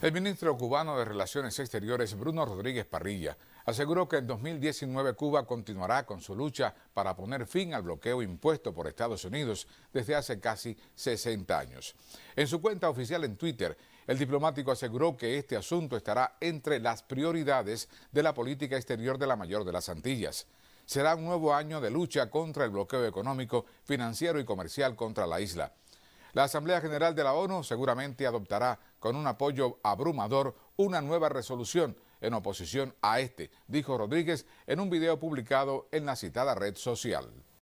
El ministro cubano de Relaciones Exteriores, Bruno Rodríguez Parrilla, aseguró que en 2019 Cuba continuará con su lucha para poner fin al bloqueo impuesto por Estados Unidos desde hace casi 60 años. En su cuenta oficial en Twitter, el diplomático aseguró que este asunto estará entre las prioridades de la política exterior de la mayor de las Antillas. Será un nuevo año de lucha contra el bloqueo económico, financiero y comercial contra la isla. La Asamblea General de la ONU seguramente adoptará con un apoyo abrumador una nueva resolución en oposición a este, dijo Rodríguez en un video publicado en la citada red social.